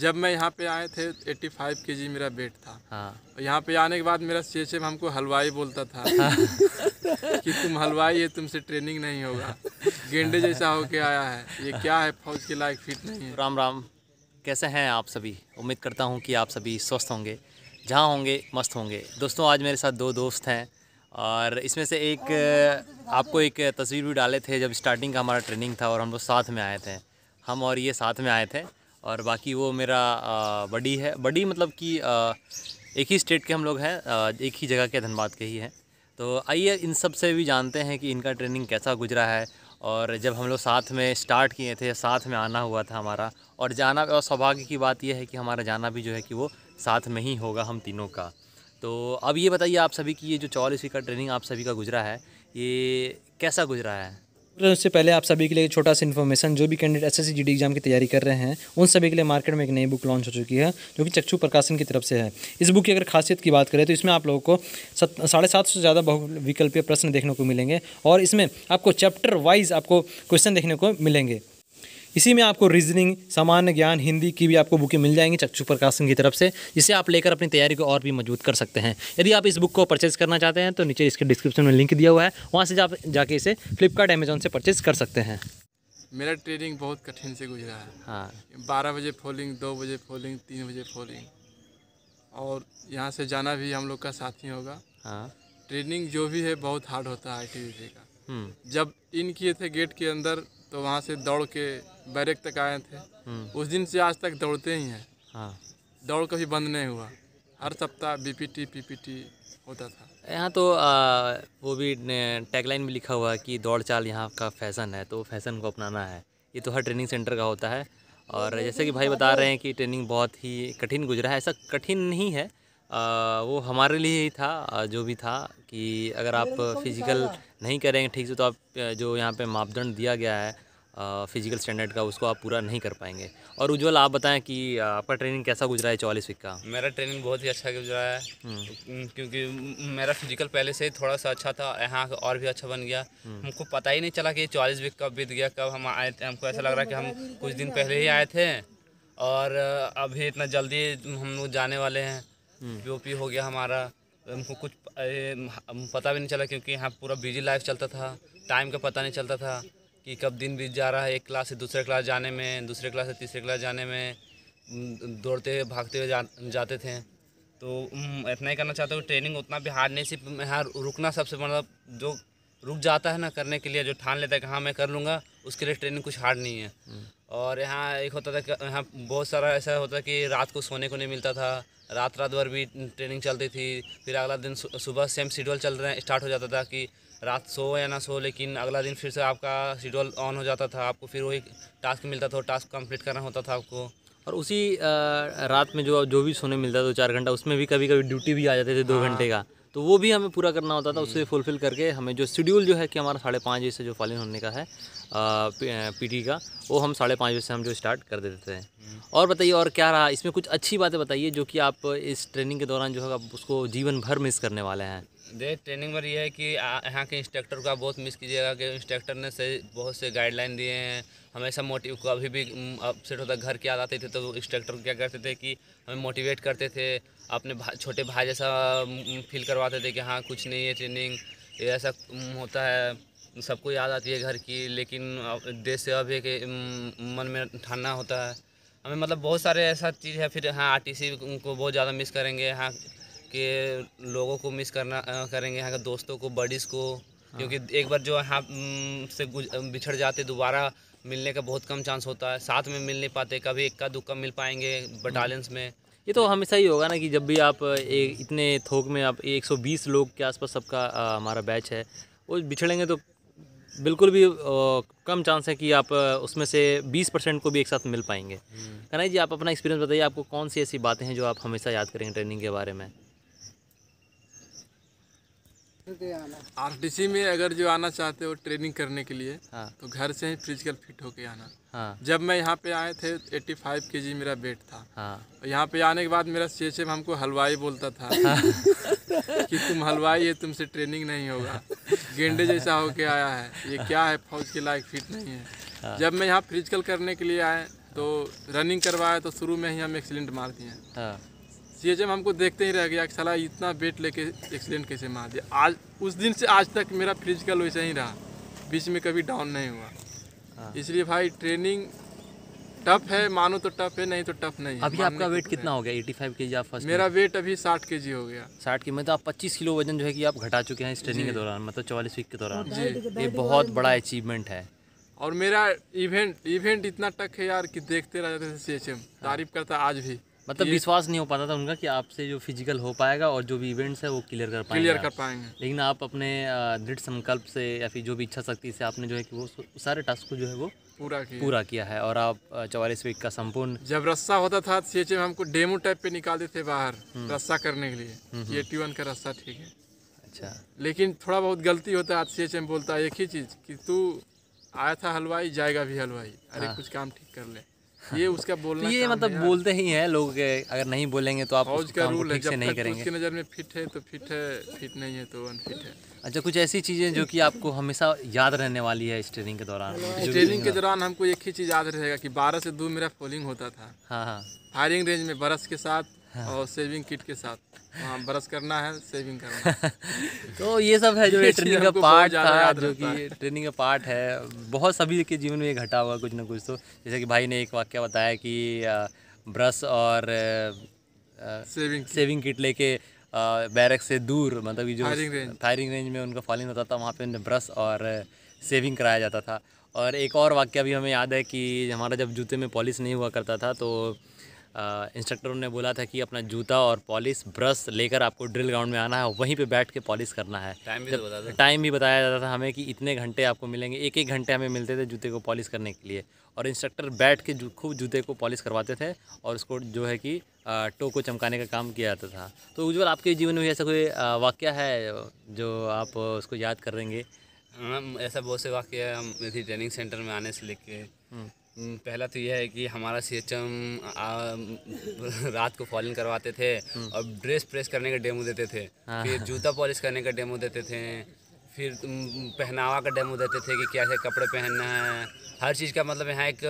जब मैं यहाँ पे आए थे 85 फाइव के जी मेरा वेट था हाँ। यहाँ पे आने के बाद मेरा सी एच हमको हलवाई बोलता था हाँ। कि तुम हलवाई है तुमसे ट्रेनिंग नहीं होगा गेंडे जैसा होके आया है ये क्या है फौज के लायक फिट नहीं है राम राम कैसे हैं आप सभी उम्मीद करता हूँ कि आप सभी स्वस्थ होंगे जहाँ होंगे मस्त होंगे दोस्तों आज मेरे साथ दो दोस्त हैं और इसमें से एक आपको एक तस्वीर भी डाले थे जब स्टार्टिंग का हमारा ट्रेनिंग था और हम लोग साथ में आए थे हम और ये साथ में आए थे और बाकी वो मेरा बड़ी है बड़ी मतलब कि एक ही स्टेट के हम लोग हैं एक ही जगह के धनबाद के ही हैं तो आइए इन सब से भी जानते हैं कि इनका ट्रेनिंग कैसा गुजरा है और जब हम लोग साथ में स्टार्ट किए थे साथ में आना हुआ था हमारा और जाना और सौभाग्य की बात यह है कि हमारा जाना भी जो है कि वो साथ में ही होगा हम तीनों का तो अब ये बताइए आप सभी की ये जो चौलीस का ट्रेनिंग आप सभी का गुजरा है ये कैसा गुजरा है तो उससे पहले आप सभी के लिए छोटा सा इन्फॉर्मेशन जो भी कैंडिडेट एस एस एग्जाम की तैयारी कर रहे हैं उन सभी के लिए मार्केट में एक नई बुक लॉन्च हो चुकी है जो कि चक्षु प्रकाशन की तरफ से है इस बुक की अगर खासियत की बात करें तो इसमें आप लोगों को साढ़े सात से ज़्यादा बहुविकल्पीय प्रश्न देखने को मिलेंगे और इसमें आपको चैप्टर वाइज आपको क्वेश्चन देखने को मिलेंगे इसी में आपको रीजनिंग सामान्य ज्ञान हिंदी की भी आपको बुकें मिल जाएंगी चक्षु प्रकाश सिंह की तरफ से जिसे आप लेकर अपनी तैयारी को और भी मजबूत कर सकते हैं यदि आप इस बुक को परचेज़ करना चाहते हैं तो नीचे इसके डिस्क्रिप्शन में लिंक दिया हुआ है वहाँ से आप जाके इसे फ्लिपकार्ट अमेजोन से परचेज़ कर सकते हैं मेरा ट्रेनिंग बहुत कठिन से गुजरा है हाँ बारह बजे फोलिंग दो बजे फोलिंग तीन बजे फोलिंग और यहाँ से जाना भी हम लोग का साथी होगा हाँ ट्रेनिंग जो भी है बहुत हार्ड होता है आई का हम्म। जब इन किए थे गेट के अंदर तो वहाँ से दौड़ के बैरक तक आए थे हम्म। उस दिन से आज तक दौड़ते ही हैं हाँ दौड़ कभी बंद नहीं हुआ हर सप्ताह बीपीटी पीपीटी होता था यहाँ तो आ, वो भी टैगलाइन में लिखा हुआ है कि दौड़ चाल यहाँ का फैशन है तो फैशन को अपनाना है ये तो हर ट्रेनिंग सेंटर का होता है और जैसे कि भाई बता रहे हैं कि ट्रेनिंग बहुत ही कठिन गुजरा है ऐसा कठिन नहीं है आ, वो हमारे लिए ही था जो भी था कि अगर आप फिज़िकल नहीं करेंगे ठीक से तो आप जो यहाँ पे मापदंड दिया गया है फ़िज़िकल स्टैंडर्ड का उसको आप पूरा नहीं कर पाएंगे और उज्जवल आप बताएं कि आपका ट्रेनिंग कैसा गुजरा है चौलीस वीक का मेरा ट्रेनिंग बहुत ही अच्छा गुजरा है हम्म। क्योंकि मेरा फिजिकल पहले से ही थोड़ा सा अच्छा था यहाँ और भी अच्छा बन गया हम्म। हमको पता ही नहीं चला कि चौलीस वीक कब बीत गया कब हम आए थे हमको ऐसा लग रहा कि हम कुछ दिन पहले ही आए थे और अभी इतना जल्दी हम लोग जाने वाले हैं पी हो गया हमारा हमको कुछ पता भी नहीं चला क्योंकि यहाँ पूरा बिजी लाइफ चलता था टाइम का पता नहीं चलता था कि कब दिन बीत जा रहा है एक क्लास से दूसरे क्लास जाने में दूसरे क्लास से तीसरे क्लास जाने में दौड़ते हुए भागते हुए जा, जाते थे तो इतना ही करना चाहता हूँ ट्रेनिंग उतना भी हार्ड नहीं सिर्फ यहाँ रुकना सबसे मतलब जो रुक जाता है ना करने के लिए जो ठान लेता है कि हाँ मैं कर लूँगा उसके लिए ट्रेनिंग कुछ हार्ड नहीं है हम्म। और यहाँ एक होता था कि यहाँ बहुत सारा ऐसा होता था कि रात को सोने को नहीं मिलता था रात रात भर भी ट्रेनिंग चलती थी फिर अगला दिन सुबह सेम शेड्यूल चल रहा स्टार्ट हो जाता था कि रात सो या ना सो लेकिन अगला दिन फिर से आपका शेड्यूल ऑन हो जाता था आपको फिर वही टास्क मिलता था टास्क कंप्लीट करना होता था आपको और उसी रात में जो जो भी सोने मिलता था दो चार घंटा उसमें भी कभी कभी ड्यूटी भी आ जाते थे दो हाँ। घंटे का तो वो भी हमें पूरा करना होता था उसे फुलफ़िल हम्म। करके हमें जो शेड्यूल जो है कि हमारा साढ़े पाँच बजे से जो फालिन होने का है पीटी का वो हम साढ़े पाँच बजे से हम जो स्टार्ट कर देते थे हम्म। और बताइए और क्या रहा इसमें कुछ अच्छी बातें बताइए जो कि आप इस ट्रेनिंग के दौरान जो है आप उसको जीवन भर मिस करने वाले हैं देख ट्रेनिंग में यह है कि यहाँ के इंस्ट्रक्टर का बहुत मिस कीजिएगा कि इंस्ट्रक्टर ने से बहुत से गाइडलाइन दिए हैं हमेशा मोटिव को अभी भी अपसेट होता घर के याद आते थे तो इंस्ट्रक्टर क्या करते थे कि हमें मोटिवेट करते थे अपने भा, छोटे भाई जैसा फील करवाते थे कि हाँ कुछ नहीं है ट्रेनिंग ये ऐसा होता है सबको याद आती है घर की लेकिन देश से अभी के मन में ठाना होता है हमें मतलब बहुत सारे ऐसा चीज़ है फिर हाँ आर को बहुत ज़्यादा मिस करेंगे हाँ के लोगों को मिस करना करेंगे यहाँ के दोस्तों को बडीज़ को क्योंकि हाँ। एक बार जो यहाँ से बिछड़ जाते दोबारा मिलने का बहुत कम चांस होता है साथ में मिल नहीं पाते कभी इक्का दुक्का मिल पाएंगे बटालियंस हाँ। में ये तो हमेशा ही होगा ना कि जब भी आप एक इतने थोक में आप 120 लोग के आसपास सबका हमारा बैच है वो बिछड़ेंगे तो बिल्कुल भी कम चांस है कि आप उसमें से 20 परसेंट को भी एक साथ मिल पाएंगे हम्म। कन्हैया जी आप अपना एक्सपीरियंस बताइए आपको कौन सी ऐसी बातें हैं जो आप हमेशा याद करेंगे ट्रेनिंग के बारे में आर टी सी में अगर जो आना चाहते हो ट्रेनिंग करने के लिए हाँ। तो घर से ही फिजिकल फिट होके आना हाँ। जब मैं यहाँ पे आए थे 85 फाइव के जी मेरा वेट था हाँ। यहाँ पे आने के बाद मेरा सी हमको हलवाई बोलता था हाँ। कि तुम हलवाई है तुमसे ट्रेनिंग नहीं होगा गेंडे जैसा होके आया है ये क्या है फौज के लायक फिट नहीं है हाँ। जब मैं यहाँ फिजिकल करने के लिए आए तो रनिंग करवाया तो शुरू में ही हम एक्सीडेंट मार दिए हाँ। सी एच एम हमको देखते ही रह गया कि साला इतना वेट लेके एक्सीडेंट कैसे मार दिया आज उस दिन से आज तक मेरा फिजिकल वैसे ही रहा बीच में कभी डाउन नहीं हुआ हाँ। इसलिए भाई ट्रेनिंग टफ है मानो तो टफ है नहीं तो टफ नहीं अभी आपका वेट कितना हो गया एटी फाइव के जी आप फर्स्ट मेरा वेट अभी साठ के जी हो गया साठ के मतलब तो आप पच्चीस किलो वजन जो है कि आप घटा चुके हैं इस ट्रेनिंग मतलब के दौरान मतलब चौवालीस वीक के दौरान ये बहुत बड़ा अचीवमेंट है और मेरा इवेंट इवेंट इतना टक है यार कि देखते रह जाते थे सी एच एम तारीफ करता आज भी मतलब विश्वास नहीं हो पाता था उनका कि आपसे जो फिजिकल हो पाएगा और जो भी इवेंट्स है वो क्लियर कर पाएंगे क्लियर कर पाएंगे लेकिन आप अपने दृढ़ संकल्प से या फिर जो भी इच्छा शक्ति से आपने जो है कि वो सारे टास्क को जो है वो पूरा किया पूरा किया है और आप चौवालीस वीक का संपूर्ण जब रस्सा होता था सी एच एम हमको डेमो टाइप पे निकाल देते बाहर हम्म। रस्सा करने के लिए हम्म, हम्म। ये टी वन का रस्सा ठीक है अच्छा लेकिन थोड़ा बहुत गलती होता है सी एच एम बोलता है एक ही चीज़ कि तू आया था हलवाई जाएगा भी हलवाई अरे हाँ। कुछ काम ठीक कर ले ये उसका बोलना तो ये मतलब बोलते ही हैं लोग अगर नहीं बोलेंगे तो आप फौज का रूल है जब नहीं करेंगे उसकी नज़र में फिट है तो फिट है फिट नहीं है तो अनफिट है अच्छा कुछ ऐसी चीज़ें जो कि आपको हमेशा याद रहने वाली है इस ट्रेनिंग के दौरान इस ट्रेनिंग के दौरान हमको एक ही चीज़ याद रहेगा कि बारह से दो मेरा फॉलिंग होता था हाँ हाँ फायरिंग रेंज में बरस के साथ हाँ। और सेविंग किट के साथ हाँ ब्रश करना है सेविंग करना है। तो ये सब है जो ये ट्रेनिंग का पार्ट था जो कि ट्रेनिंग का पार्ट है बहुत सभी के जीवन में ये घटा हुआ कुछ ना कुछ तो जैसे कि भाई ने एक वाक्य बताया कि ब्रश और सेविंग सेविंग किट लेके बैरक से दूर मतलब कि जो फायरिंग रेंज में उनका फॉलिंग होता था वहाँ पे ब्रश और सेविंग कराया जाता था और एक और वाक्य भी हमें याद है कि हमारा जब जूते में पॉलिश नहीं हुआ करता था तो इंस्ट्रक्टरों ने बोला था कि अपना जूता और पॉलिश ब्रश लेकर आपको ड्रिल ग्राउंड में आना है वहीं पे बैठ के पॉलिश करना है टाइम भी बताया टाइम भी बताया जाता था हमें कि इतने घंटे आपको मिलेंगे एक एक घंटे हमें मिलते थे जूते को पॉलिश करने के लिए और इंस्ट्रक्टर बैठ के खूब जूते को पॉलिश करवाते थे और उसको जो है कि टो को चमकाने का काम किया जाता था तो उज्जवल आपके जीवन में ऐसा कोई वाक्य है जो आप उसको याद करेंगे ऐसा बहुत से वाक्य है हम ट्रेनिंग सेंटर में आने से लेके हम्म। पहला तो यह है कि हमारा सी एच एम रात को फॉलिंग करवाते थे और ड्रेस प्रेस करने का डेमो हाँ। देते थे फिर जूता पॉलिश करने का डेमो देते थे फिर पहनावा का डेमो देते थे कि कैसे कपड़े पहनना है हर चीज़ का मतलब यहाँ एक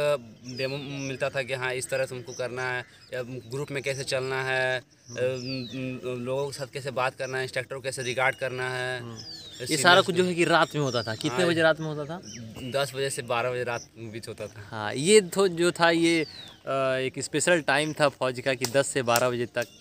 डेमो मिलता था कि हाँ इस तरह तुमको करना है या ग्रुप में कैसे चलना है हम्म। लोगों के साथ कैसे बात करना है इंस्ट्रक्टर को कैसे रिकॉर्ड करना है हम्म। ये सारा कुछ जो है कि रात में होता था कितने हाँ, बजे रात में होता था दस बजे से बारह बजे रात बीच होता था हाँ ये तो जो था ये एक स्पेशल टाइम था फौज का कि दस से बारह बजे तक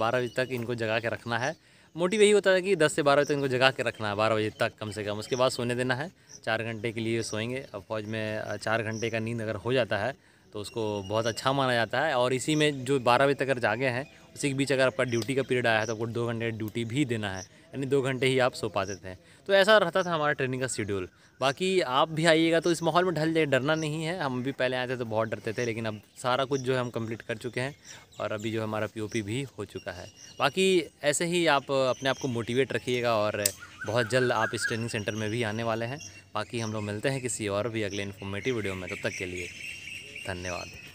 बारह बजे तक इनको जगा के रखना है मोटिव यही होता था कि दस से बारह बजे तक इनको जगा के रखना है बारह बजे तक कम से कम उसके बाद सोने देना है चार घंटे के लिए सोएंगे अब फौज में चार घंटे का नींद अगर हो जाता है तो उसको बहुत अच्छा माना जाता है और इसी में जो बारह बजे तक अगर जागे हैं उसी के बीच अगर आपका ड्यूटी का पीरियड आया है तो आपको दो घंटे ड्यूटी भी देना है यानी दो घंटे ही आप सो पाते थे तो ऐसा रहता था हमारा ट्रेनिंग का शेड्यूल बाकी आप भी आइएगा तो इस माहौल में ढल जाए डरना नहीं है हम भी पहले आए थे तो बहुत डरते थे लेकिन अब सारा कुछ जो है हम कंप्लीट कर चुके हैं और अभी जो हमारा पी भी हो चुका है बाकी ऐसे ही आप अपने आप को मोटिवेट रखिएगा और बहुत जल्द आप इस ट्रेनिंग सेंटर में भी आने वाले हैं बाकी हम लोग मिलते हैं किसी और भी अगले इन्फॉर्मेटिव वीडियो में तब तो तक के लिए धन्यवाद